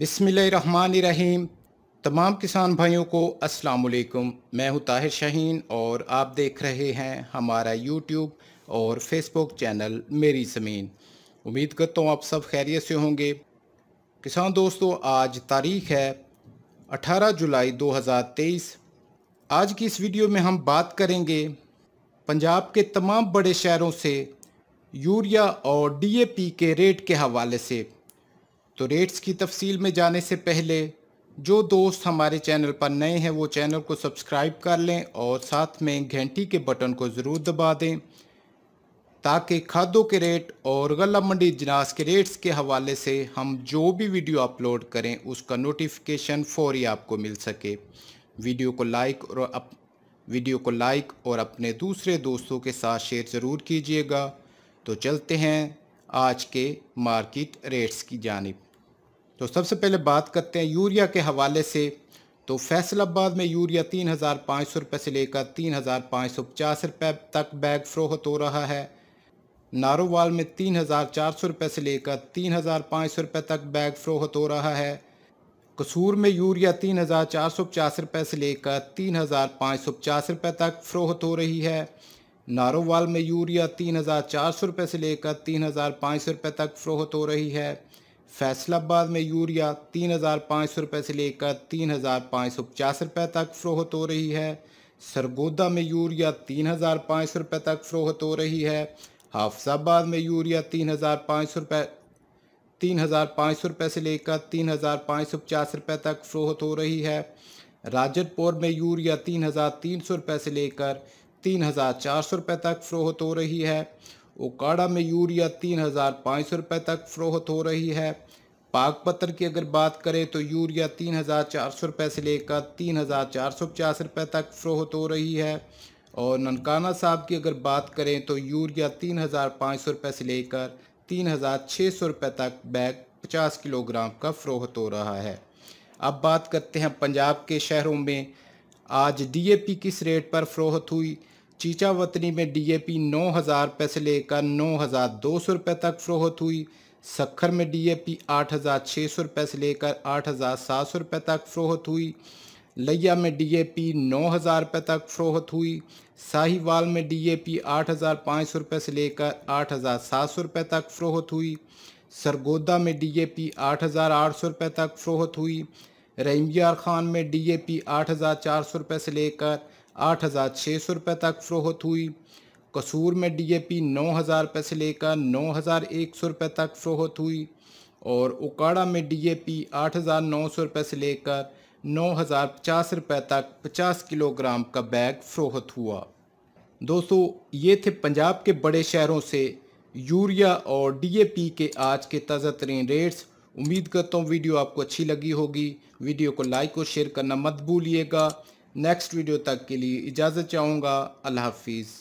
बिसमीम तमाम किसान भाइयों को अस्सलाम वालेकुम मैं हूं ताहिर शाहीन और आप देख रहे हैं हमारा यूट्यूब और फेसबुक चैनल मेरी ज़मीन उम्मीद करता हूं आप सब खैरियत से होंगे किसान दोस्तों आज तारीख़ है 18 जुलाई 2023 आज की इस वीडियो में हम बात करेंगे पंजाब के तमाम बड़े शहरों से यूरिया और पी के रेट के हवाले से तो रेट्स की तफसील में जाने से पहले जो दोस्त हमारे चैनल पर नए हैं वो चैनल को सब्सक्राइब कर लें और साथ में घंटी के बटन को ज़रूर दबा दें ताकि खादों के रेट और गला मंडी जनास के रेट्स के हवाले से हम जो भी वीडियो अपलोड करें उसका नोटिफिकेशन फौरी आपको मिल सके वीडियो को लाइक और अप वीडियो को लाइक और अपने दूसरे दोस्तों के साथ शेयर ज़रूर कीजिएगा तो चलते हैं आज के मार्केट रेट्स की जानब तो सबसे पहले बात करते हैं यूरिया के हवाले से तो फैसलाबाद में यूरिया तीन हज़ार पाँच सौ रुपये से लेकर तीन हज़ार पाँच सौ पचास रुपये तक बैग फ़रोहत हो रहा है नारोवाल में तीन हज़ार चार सौ रुपये से लेकर तीन हज़ार पाँच सौ रुपये तक बैग फ़रोहत हो रहा है कसूर में यूरिया तीन हज़ार चार सौ पचास रुपये से लेकर तीन हज़ार पाँच सौ पचास रुपये तक फ़रोहत हो रही है नारोवाल में यूरिया तीन हज़ार चार सौ रुपये से लेकर तीन हज़ार पाँच सौ रुपये तक फ़रोहत हो रही है फैसलाबाद में यूरिया तीन हज़ार पाँच सौ रुपये से लेकर तीन हज़ार पाँच सौ पचास रुपये तक फ़रोहत हो रही है सरगोदा में यूरिया तीन हज़ार पाँच सौ रुपये तक फ़रोहत हो रही है हाफसाबाद में यूरिया तीन हज़ार पाँच सौ रुपये तीन हज़ार पाँच सौ रुपये से लेकर तीन हज़ार पाँच सौ पचास रुपये तक फ़रोहत हो रही है राजतपुर में यूरिया तीन हज़ार तीन सौ रुपये से लेकर तीन हज़ार चार सौ रुपये तक फ़रोहत हो रही है ओकाड़ा में यूरिया तीन हज़ार पाँच सौ रुपये तक फ़रोहत हो रही है पाक पत्थर की अगर बात करें तो यूरिया तीन हज़ार चार सौ रुपये से लेकर तीन हज़ार चार सौ पचास रुपये तक फ़रोहत हो रही है और ननकाना साहब की अगर बात करें तो यूरिया तीन हज़ार पाँच सौ रुपये से लेकर तीन हज़ार छः सौ रुपये तक बैग पचास किलोग्राम का फ़रोहत हो रहा है अब बात करते हैं पंजाब के शहरों में आज पी किस रेट पर फ़रोहत हुई डी ए में डीएपी 9000 रुपये से लेकर नौ हज़ार दो सौ रुपये तक फ़रोहत हुई सखर में डीएपी 8600 रुपये से लेकर 8700 रुपये तक फ़रोहत हुई लिया में डीएपी 9000 रुपये तक फ़रोहत हुई साहिवाल में डीएपी 8500 रुपये से लेकर 8700 रुपये तक फ़रोहत हुई सरगोदा में डीएपी 8800 रुपये तक फ़रोहत हुई रहीमयार खान में डीएपी 8400 रुपये से लेकर आठ हज़ार छः सौ रुपये तक फ़रोहत हुई कसूर में डी ए पी नौ हज़ार रुपये से लेकर नौ हज़ार एक सौ रुपये तक फ़रोहत हुई और उकाड़ा में डी ए पी आठ हज़ार नौ सौ रुपये से लेकर नौ हज़ार पचास रुपये तक पचास किलोग्राम का बैग फ़रोहत हुआ दोस्तों ये थे पंजाब के बड़े शहरों से यूरिया और डी ए पी के आज के ताज़ा तरीन रेट्स उम्मीद करता हूँ वीडियो आपको अच्छी लगी होगी वीडियो को लाइक और शेयर करना मत भूलिएगा नेक्स्ट वीडियो तक के लिए इजाज़त चाहूँगा अल्लाह हाफिज़